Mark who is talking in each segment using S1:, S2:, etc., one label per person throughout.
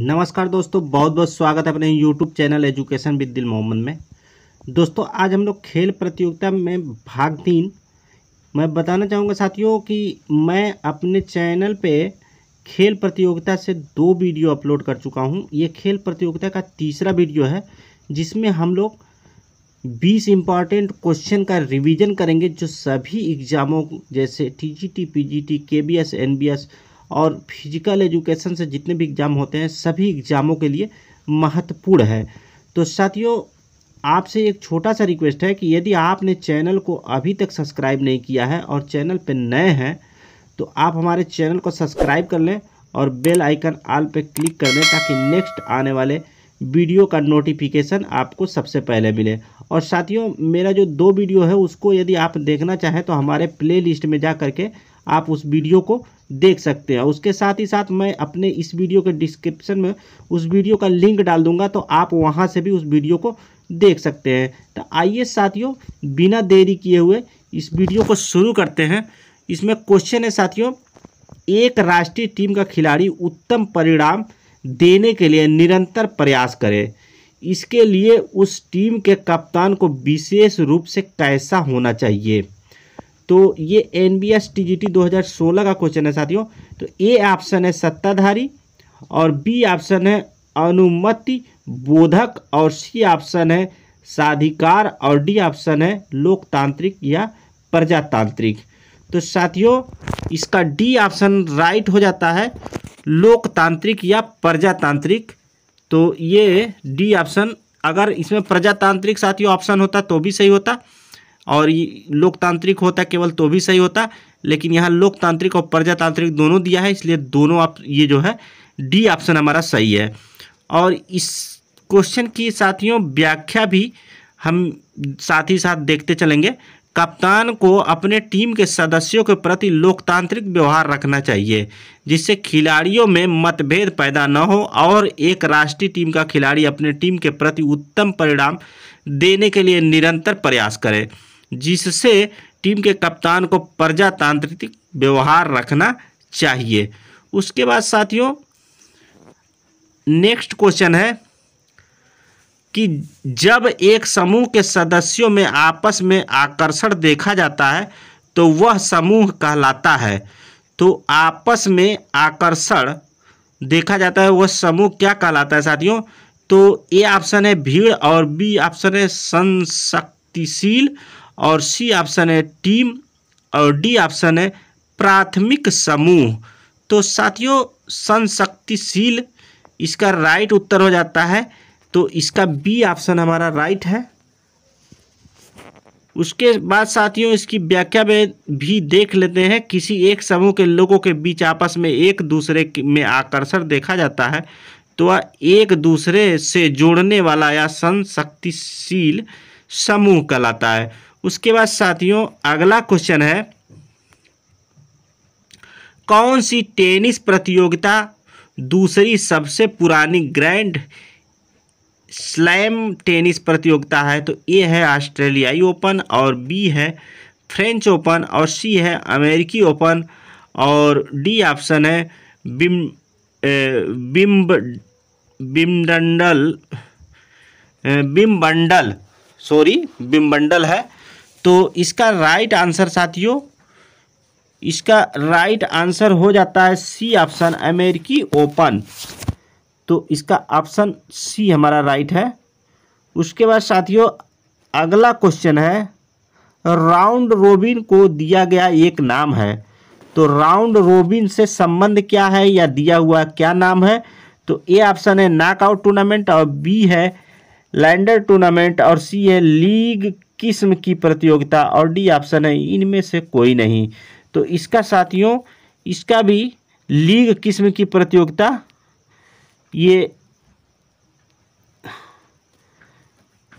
S1: नमस्कार दोस्तों बहुत बहुत स्वागत है अपने यूट्यूब चैनल एजुकेशन विद दिल मोहम्मद में दोस्तों आज हम लोग खेल प्रतियोगिता में भाग तीन मैं बताना चाहूँगा साथियों कि मैं अपने चैनल पे खेल प्रतियोगिता से दो वीडियो अपलोड कर चुका हूँ ये खेल प्रतियोगिता का तीसरा वीडियो है जिसमें हम लोग बीस इम्पॉर्टेंट क्वेश्चन का रिवीजन करेंगे जो सभी एग्ज़ामों जैसे T G T P G T K B S N B S और फिजिकल एजुकेशन से जितने भी एग्ज़ाम होते हैं सभी एग्ज़ामों के लिए महत्वपूर्ण है तो साथियों आपसे एक छोटा सा रिक्वेस्ट है कि यदि आपने चैनल को अभी तक सब्सक्राइब नहीं किया है और चैनल पर नए हैं तो आप हमारे चैनल को सब्सक्राइब कर लें और बेल आइकन आल पर क्लिक कर लें ताकि नेक्स्ट आने वाले वीडियो का नोटिफिकेशन आपको सबसे पहले मिले और साथियों मेरा जो दो वीडियो है उसको यदि आप देखना चाहें तो हमारे प्ले लिस्ट में जा करके आप उस वीडियो को देख सकते हैं उसके साथ ही साथ मैं अपने इस वीडियो के डिस्क्रिप्शन में उस वीडियो का लिंक डाल दूंगा तो आप वहाँ से भी उस वीडियो को देख सकते हैं तो आइए साथियों बिना देरी किए हुए इस वीडियो को शुरू करते हैं इसमें क्वेश्चन है साथियों एक राष्ट्रीय टीम का खिलाड़ी उत्तम परिणाम देने के लिए निरंतर प्रयास करे इसके लिए उस टीम के कप्तान को विशेष रूप से कैसा होना चाहिए तो ये N B S T G T दो हज़ार सोलह का क्वेश्चन है साथियों तो ए ऑप्शन है सत्ताधारी और बी ऑप्शन है अनुमति बोधक और सी ऑप्शन है साधिकार और डी ऑप्शन है लोकतांत्रिक या प्रजातांत्रिक तो साथियों इसका डी ऑप्शन राइट हो जाता है लोकतांत्रिक या प्रजातांत्रिक तो ये डी ऑप्शन अगर इसमें प्रजातांत्रिक साथियों ऑप्शन होता तो भी सही होता और लोकतांत्रिक होता केवल तो भी सही होता लेकिन यहाँ लोकतांत्रिक और प्रजातांत्रिक दोनों दिया है इसलिए दोनों आप ये जो है डी ऑप्शन हमारा सही है और इस क्वेश्चन की साथियों व्याख्या भी हम साथ ही साथ देखते चलेंगे कप्तान को अपने टीम के सदस्यों के प्रति लोकतांत्रिक व्यवहार रखना चाहिए जिससे खिलाड़ियों में मतभेद पैदा न हो और एक राष्ट्रीय टीम का खिलाड़ी अपने टीम के प्रति उत्तम परिणाम देने के लिए निरंतर प्रयास करें जिससे टीम के कप्तान को प्रजातांत्रिक व्यवहार रखना चाहिए उसके बाद साथियों नेक्स्ट क्वेश्चन है कि जब एक समूह के सदस्यों में आपस में आकर्षण देखा जाता है तो वह समूह कहलाता है तो आपस में आकर्षण देखा जाता है वह समूह क्या कहलाता है साथियों तो ए ऑप्शन है भीड़ और बी ऑप्शन है संशक्तिशील और सी ऑप्शन है टीम और डी ऑप्शन है प्राथमिक समूह तो साथियों संशक्तिशील इसका राइट उत्तर हो जाता है तो इसका बी ऑप्शन हमारा राइट है उसके बाद साथियों इसकी व्याख्या में भी देख लेते हैं किसी एक समूह के लोगों के बीच आपस में एक दूसरे में आकर्षण देखा जाता है तो वह एक दूसरे से जोड़ने वाला या संशक्तिशील समूह कहलाता है उसके बाद साथियों अगला क्वेश्चन है कौन सी टेनिस प्रतियोगिता दूसरी सबसे पुरानी ग्रैंड स्लैम टेनिस प्रतियोगिता है तो ए है ऑस्ट्रेलियाई ओपन और बी है फ्रेंच ओपन और सी है अमेरिकी ओपन और डी ऑप्शन है बिम बिम्ब बिम्बंडल बिम्बंडल सॉरी बिम्बंडल है तो इसका राइट आंसर साथियों इसका राइट आंसर हो जाता है सी ऑप्शन अमेरिकी ओपन तो इसका ऑप्शन सी हमारा राइट है उसके बाद साथियों अगला क्वेश्चन है राउंड रोबिन को दिया गया एक नाम है तो राउंड रोबिन से संबंध क्या है या दिया हुआ क्या नाम है तो ए ऑप्शन है नाकआउट टूर्नामेंट और बी है लैंडर टूर्नामेंट और सी है लीग किस्म की प्रतियोगिता और डी ऑप्शन है इनमें से कोई नहीं तो इसका साथियों इसका भी लीग किस्म की प्रतियोगिता ये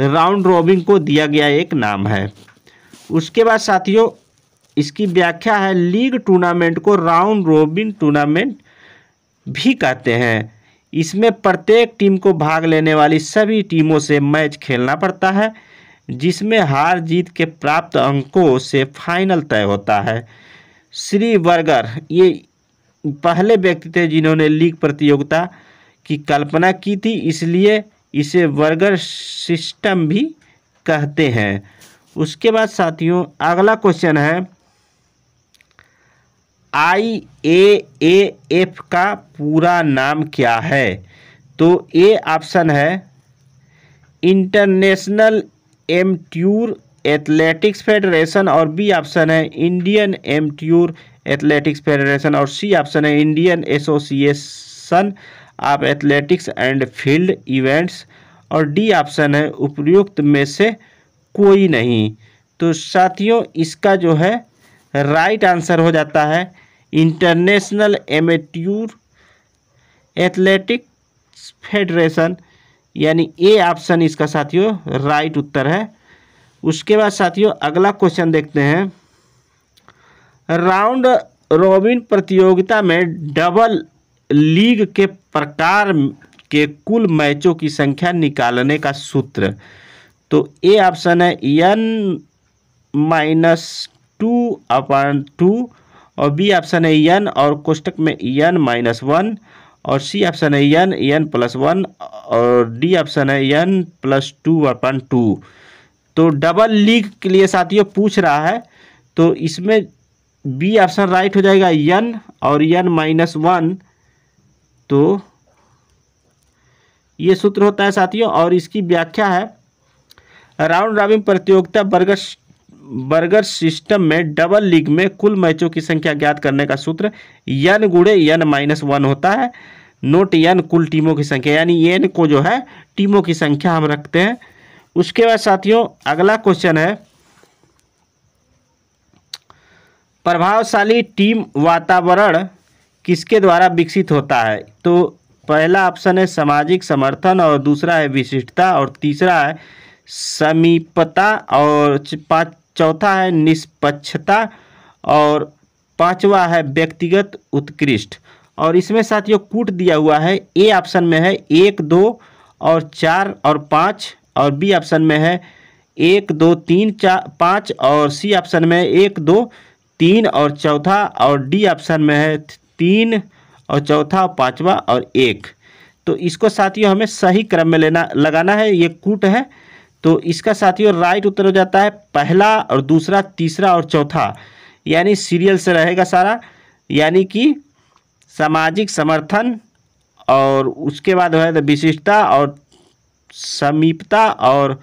S1: राउंड रॉबिन को दिया गया एक नाम है उसके बाद साथियों इसकी व्याख्या है लीग टूर्नामेंट को राउंड रॉबिन टूर्नामेंट भी कहते हैं इसमें प्रत्येक टीम को भाग लेने वाली सभी टीमों से मैच खेलना पड़ता है जिसमें हार जीत के प्राप्त अंकों से फाइनल तय होता है श्री बर्गर ये पहले व्यक्ति थे जिन्होंने लीग प्रतियोगिता की कल्पना की थी इसलिए इसे वर्गर सिस्टम भी कहते हैं उसके बाद साथियों अगला क्वेश्चन है आई ए ए एफ का पूरा नाम क्या है तो ए ऑप्शन है इंटरनेशनल एमट्यूर एथलेटिक्स फेडरेशन और बी ऑप्शन है इंडियन एमट्यूर एथलेटिक्स फेडरेशन और सी ऑप्शन है Indian association of athletics and field events और डी ऑप्शन है उपयुक्त में से कोई नहीं तो साथियों इसका जो है राइट आंसर हो जाता है इंटरनेशनल एमेट्यूर एथलेटिक्स फेडरेशन यानी ए ऑप्शन इसका साथियों राइट उत्तर है उसके बाद साथियों अगला क्वेश्चन देखते हैं राउंड रॉबिन प्रतियोगिता में डबल लीग के प्रकार के कुल मैचों की संख्या निकालने का सूत्र तो ए ऑप्शन है N minus two upon two और बी ऑप्शन है एन और कोष्टक में एन माइनस वन और सी ऑप्शन है एन एन प्लस वन और डी ऑप्शन है N plus two upon two तो डबल लीग के लिए साथियों पूछ रहा है तो इसमें बी ऑप्शन राइट हो जाएगा एन और एन माइनस वन तो ये सूत्र होता है साथियों और इसकी व्याख्या है राउंड रॉबिन प्रतियोगिता बर्गर बर्गर सिस्टम में डबल लीग में कुल मैचों की संख्या ज्ञात करने का सूत्र यन गुड़े यन माइनस वन होता है नोट यन कुल टीमों की संख्या यानी एन को जो है टीमों की संख्या हम रखते हैं उसके बाद साथियों अगला क्वेश्चन है प्रभावशाली टीम वातावरण किसके द्वारा विकसित होता है तो पहला ऑप्शन है सामाजिक समर्थन और दूसरा है विशिष्टता और तीसरा है समीपता और पाँच चौथा है निष्पक्षता और पांचवा है व्यक्तिगत उत्कृष्ट और इसमें साथियों कूट दिया हुआ है ए ऑप्शन में है एक दो और चार और पाँच और बी ऑप्शन में है एक दो तीन चार पाँच और सी ऑप्शन में एक दो तीन और चौथा और डी ऑप्शन में है तीन और चौथा और पाँचवा और एक तो इसको साथियों हमें सही क्रम में लेना लगाना है ये कूट है तो इसका साथियों राइट उत्तर हो जाता है पहला और दूसरा तीसरा और चौथा यानी सीरियल से रहेगा सारा यानी कि सामाजिक समर्थन और उसके बाद है विशिष्टता और समीपता और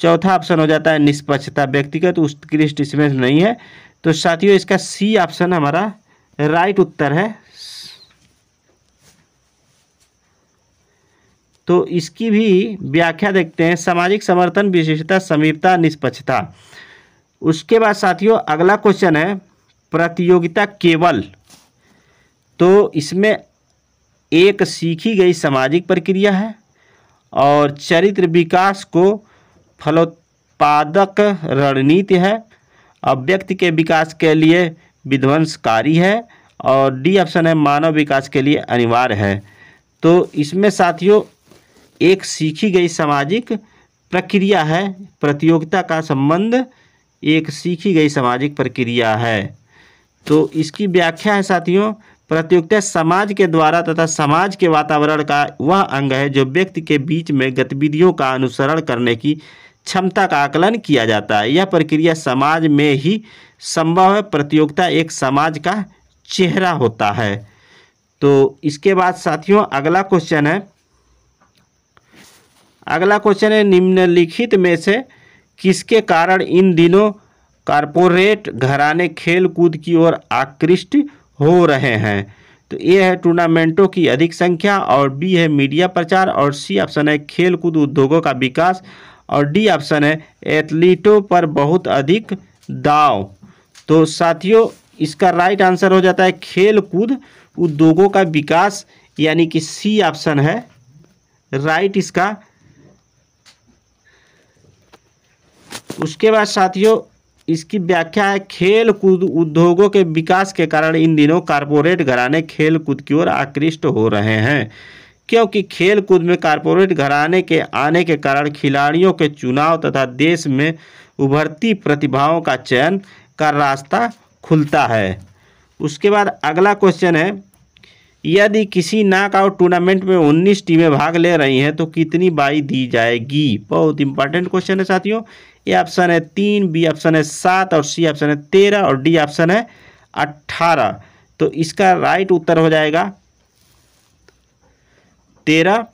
S1: चौथा ऑप्शन हो जाता है निष्पक्षता व्यक्तिगत तो उत्कृष्ट इसमें नहीं है तो साथियों इसका सी ऑप्शन हमारा राइट उत्तर है तो इसकी भी व्याख्या देखते हैं सामाजिक समर्थन विशेषता समीपता निष्पक्षता उसके बाद साथियों अगला क्वेश्चन है प्रतियोगिता केवल तो इसमें एक सीखी गई सामाजिक प्रक्रिया है और चरित्र विकास को फलोत्पादक रणनीति है अब व्यक्ति के विकास के लिए विध्वंसकारी है और डी ऑप्शन है मानव विकास के लिए अनिवार्य है तो इसमें साथियों एक सीखी गई सामाजिक प्रक्रिया है प्रतियोगिता का संबंध एक सीखी गई सामाजिक प्रक्रिया है तो इसकी व्याख्या है साथियों प्रतियोगिता समाज के द्वारा तथा समाज के वातावरण का वह अंग है जो व्यक्ति के बीच में गतिविधियों का अनुसरण करने की क्षमता का आकलन किया जाता है यह प्रक्रिया समाज में ही संभव है प्रतियोगिता एक समाज का चेहरा होता है तो इसके बाद साथियों अगला क्वेश्चन है अगला क्वेश्चन है निम्नलिखित में से किसके कारण इन दिनों कारपोरेट घराने खेल कूद की ओर आकृष्ट हो रहे हैं तो ए है टूर्नामेंटों की अधिक संख्या और बी है मीडिया प्रचार और सी ऑप्शन है खेल कूद उद्योगों का विकास और डी ऑप्शन है एथलीटों पर बहुत अधिक दाव तो साथियों इसका राइट आंसर हो जाता है खेल कूद उद्योगों का विकास यानी कि सी ऑप्शन है राइट इसका उसके बाद साथियों इसकी व्याख्या है खेल कूद उद्योगों के विकास के कारण इन दिनों कारपोरेट घराने खेल कूद की ओर आकृष्ट हो रहे हैं क्योंकि खेल कूद में कारपोरेट घराने के आने के कारण खिलाड़ियों के चुनाव तथा देश में उभरती प्रतिभाओं का चयन का रास्ता खुलता है उसके बाद अगला क्वेश्चन है यदि किसी नाकआउट टूर्नामेंट में उन्नीस टीमें भाग ले रही हैं तो कितनी बाई दी जाएगी बहुत इंपॉर्टेंट क्वेश्चन है साथियों ए ऑप्शन है तीन बी ऑप्शन है सात और सी ऑप्शन है तेरह और डी ऑप्शन है अट्ठारह तो इसका राइट उत्तर हो जाएगा तेरह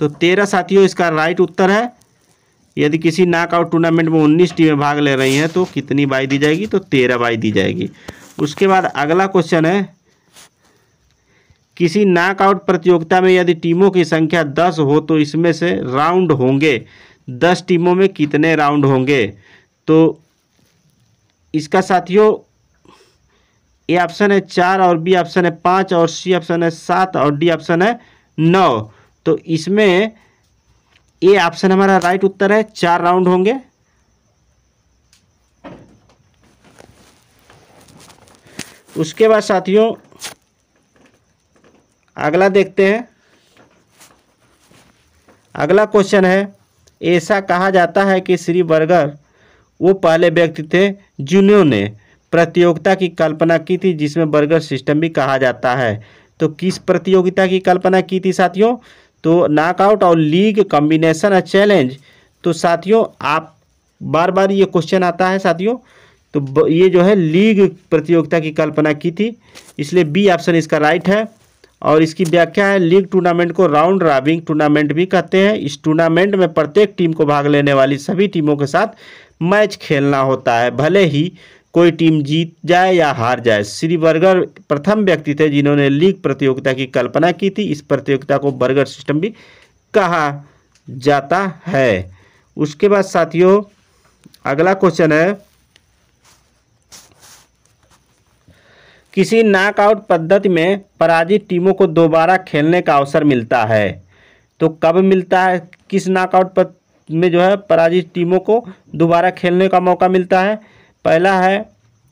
S1: तो तेरह साथियों इसका राइट उत्तर है यदि किसी नाकआउट टूर्नामेंट में उन्नीस टीमें भाग ले रही हैं तो कितनी बाई दी जाएगी तो तेरह बाई दी जाएगी उसके बाद अगला क्वेश्चन है किसी नॉकआउट प्रतियोगिता में यदि टीमों की संख्या दस हो तो इसमें से राउंड होंगे दस टीमों में कितने राउंड होंगे तो इसका साथियों ए ऑप्शन है चार और बी ऑप्शन है पाँच और सी ऑप्शन है सात और डी ऑप्शन है नौ तो इसमें ए ऑप्शन हमारा राइट उत्तर है चार राउंड होंगे उसके बाद साथियों अगला देखते हैं अगला क्वेश्चन है ऐसा कहा जाता है कि श्री बर्गर वो पहले व्यक्ति थे जिन्होंने प्रतियोगिता की कल्पना की थी जिसमें बर्गर सिस्टम भी कहा जाता है तो किस प्रतियोगिता की कल्पना की थी साथियों तो नॉकआउट और लीग कॉम्बिनेशन और चैलेंज तो साथियों आप बार बार ये क्वेश्चन आता है साथियों तो ये जो है लीग प्रतियोगिता की कल्पना की थी इसलिए बी ऑप्शन इसका राइट है और इसकी व्याख्या है लीग टूर्नामेंट को राउंड राबिंग टूर्नामेंट भी कहते हैं इस टूर्नामेंट में प्रत्येक टीम को भाग लेने वाली सभी टीमों के साथ मैच खेलना होता है भले ही कोई टीम जीत जाए या हार जाए श्री बर्गर प्रथम व्यक्ति थे जिन्होंने लीग प्रतियोगिता की कल्पना की थी इस प्रतियोगिता को बर्गर सिस्टम भी कहा जाता है उसके बाद साथियों अगला क्वेश्चन है किसी नॉकआउट पद्धति में पराजित टीमों को दोबारा खेलने का अवसर मिलता है तो कब मिलता है किस नॉकआउट में जो है पराजित टीमों को दोबारा खेलने का मौका मिलता है पहला है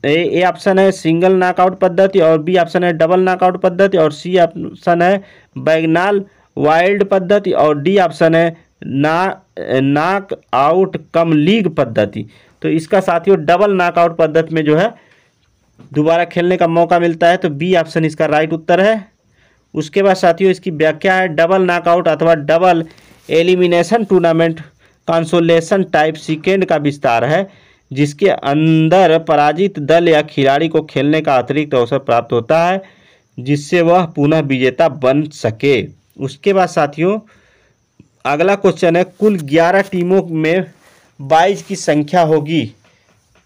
S1: ए ऑप्शन है सिंगल नॉकआउट पद्धति और बी ऑप्शन है डबल नॉकआउट पद्धति और सी ऑप्शन है बैगनाल वाइल्ड पद्धति और डी ऑप्शन है ना नाक आउट कम लीग पद्धति तो इसका साथियों डबल नाकआउट पद्धति में जो है दोबारा खेलने का मौका मिलता है तो बी ऑप्शन इसका राइट उत्तर है उसके बाद साथियों इसकी व्याख्या है डबल नॉकआउट अथवा double elimination tournament consolation type second का विस्तार है जिसके अंदर पराजित दल या खिलाड़ी को खेलने का अतिरिक्त अवसर प्राप्त होता है जिससे वह पुनः विजेता बन सके उसके बाद साथियों अगला क्वेश्चन है कुल ग्यारह टीमों में बाईस की संख्या होगी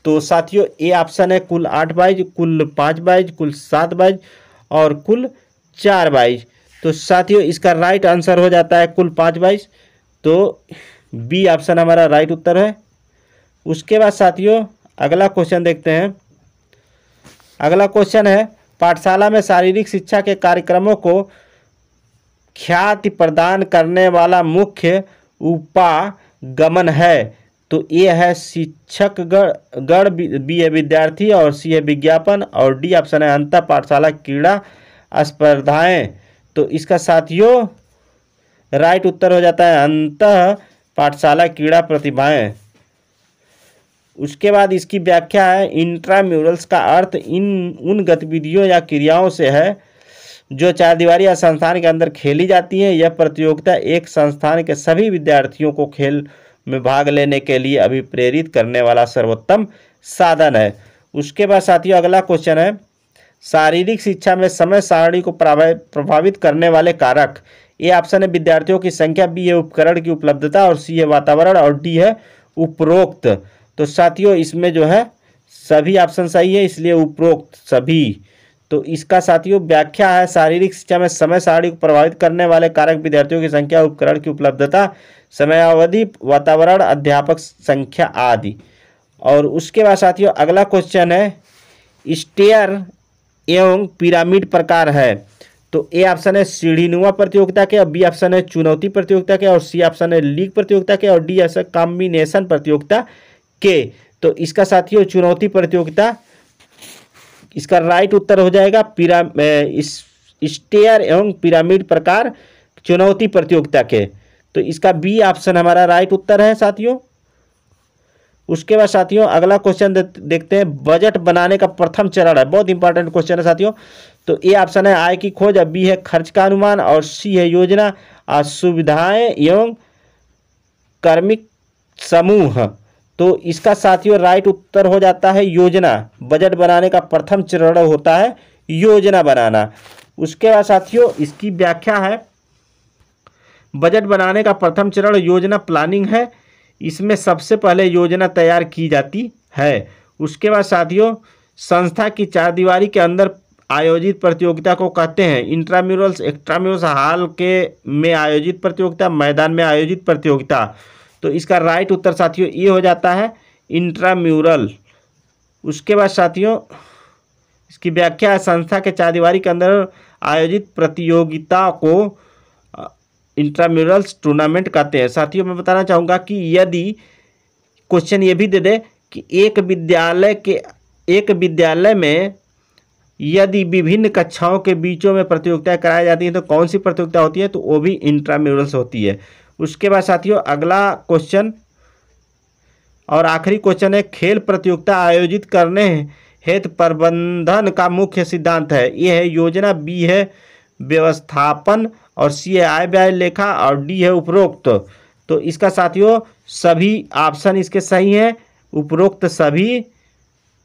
S1: तो साथियों ए ऑप्शन है कुल आठ बाइज कुल पाँच बाइज कुल सात बाइज और कुल चार बाइज तो साथियों इसका राइट आंसर हो जाता है कुल पाँच बाइज तो बी ऑप्शन हमारा राइट उत्तर है उसके बाद साथियों अगला क्वेश्चन देखते हैं अगला क्वेश्चन है पाठशाला में शारीरिक शिक्षा के कार्यक्रमों को ख्याति प्रदान करने वाला मुख्य उपागमन है तो ए है शिक्षक गढ़ बी है विद्यार्थी और सी है विज्ञापन और डी ऑप्शन है अंतर पाठशाला क्रीड़ा स्पर्धाएं तो इसका साथियों राइट उत्तर हो जाता है अंत पाठशाला क्रीड़ा प्रतिभाएं उसके बाद इसकी व्याख्या है इंट्राम्यूरल्स का अर्थ इन उन गतिविधियों या क्रियाओं से है जो चारदीवारी या संस्थान के अंदर खेली जाती है यह प्रतियोगिता एक संस्थान के सभी विद्यार्थियों को खेल में भाग लेने के लिए अभी प्रेरित करने वाला सर्वोत्तम साधन है उसके बाद साथियों अगला क्वेश्चन है शारीरिक शिक्षा में समय सारणी को प्रभावित करने वाले कारक ए ऑप्शन है विद्यार्थियों की संख्या बी है उपकरण की उपलब्धता और सी है वातावरण और डी है उपरोक्त तो साथियों इसमें जो है सभी ऑप्शन सही है इसलिए उपरोक्त सभी तो इसका साथियों व्याख्या है शारीरिक शिक्षा में समय सारणी को प्रभावित करने वाले कारक विद्यार्थियों की संख्या उपकरण की उपलब्धता समयावधि वातावरण अध्यापक संख्या आदि और उसके बाद साथियों अगला क्वेश्चन है स्टेयर एवं पिरामिड प्रकार है तो ए ऑप्शन है सीढ़ीनुमा प्रतियोगिता के और बी ऑप्शन है चुनौती प्रतियोगिता के और सी ऑप्शन है लीग प्रतियोगिता के और डी ऑप्शन कॉम्बिनेशन प्रतियोगिता के तो इसका साथियों चुनौती प्रतियोगिता इसका राइट उत्तर हो जाएगा पिरा स्टेयर एवं पिरामिड प्रकार चुनौती प्रतियोगिता के तो इसका बी ऑप्शन हमारा राइट उत्तर है साथियों उसके बाद साथियों अगला क्वेश्चन देखते हैं बजट बनाने का प्रथम चरण है बहुत इंपॉर्टेंट क्वेश्चन है साथियों तो ए ऑप्शन है आय की खोज और बी है खर्च का अनुमान और सी है योजना और सुविधाएं एवं कर्मिक समूह तो इसका साथियों राइट उत्तर हो जाता है योजना बजट बनाने का प्रथम चरण होता है योजना बनाना उसके बाद साथियों इसकी व्याख्या है बजट बनाने का प्रथम चरण योजना प्लानिंग है इसमें सबसे पहले योजना तैयार की जाती है उसके बाद साथियों संस्था की चार दीवारी के अंदर आयोजित प्रतियोगिता को कहते हैं इंट्राम्यूरल्स एक्स्ट्राम्यूरल्स हाल के में आयोजित प्रतियोगिता मैदान में आयोजित प्रतियोगिता तो इसका राइट उत्तर साथियों ये हो जाता है इंट्राम्यूरल उसके बाद साथियों इसकी व्याख्या संस्था के चारदीवारी के अंदर आयोजित प्रतियोगिता को इंट्राम्यूरल्स टूर्नामेंट कहते हैं साथियों मैं बताना चाहूँगा कि यदि क्वेश्चन ये भी दे दे कि एक विद्यालय के एक विद्यालय में यदि विभिन्न कक्षाओं के बीचों में प्रतियोगिता कराई जाती हैं तो कौन सी प्रतियोगिता होती है तो वो भी इंट्राम्यूरल्स होती है उसके बाद साथियों अगला क्वेश्चन और आखिरी क्वेश्चन है खेल प्रतियोगिता आयोजित करने हेतु प्रबंधन का मुख्य सिद्धांत है ये है योजना बी है व्यवस्थापन और सी है आय व्यय लेखा और डी है उपरोक्त तो इसका साथियों सभी ऑप्शन इसके सही हैं उपरोक्त सभी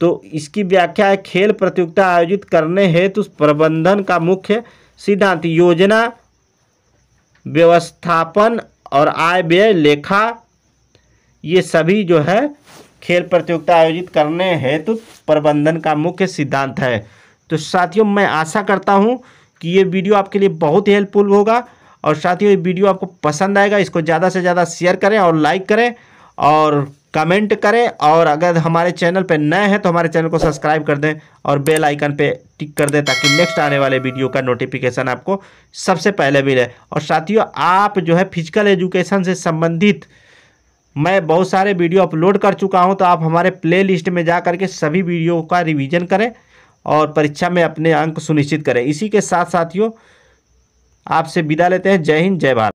S1: तो इसकी व्याख्या है खेल प्रतियोगिता आयोजित करने हेतु प्रबंधन का मुख्य सिद्धांत योजना व्यवस्थापन और आय व्यय लेखा ये सभी जो है खेल प्रतियोगिता आयोजित करने हेतु प्रबंधन का मुख्य सिद्धांत है तो साथियों मैं आशा करता हूँ कि ये वीडियो आपके लिए बहुत ही हेल्पफुल होगा और साथ ही ये वीडियो आपको पसंद आएगा इसको ज़्यादा से ज़्यादा शेयर करें और लाइक करें और कमेंट करें और अगर हमारे चैनल पर नए हैं तो हमारे चैनल को सब्सक्राइब कर दें और बेल आइकन पे टिक कर दें ताकि नेक्स्ट आने वाले वीडियो का नोटिफिकेशन आपको सबसे पहले मिले और साथियों आप जो है फिजिकल एजुकेशन से संबंधित मैं बहुत सारे वीडियो अपलोड कर चुका हूं तो आप हमारे प्लेलिस्ट में जा करके सभी वीडियो का रिविज़न करें और परीक्षा में अपने अंक सुनिश्चित करें इसी के साथ साथियों आपसे विदा लेते हैं जय हिंद जय भारत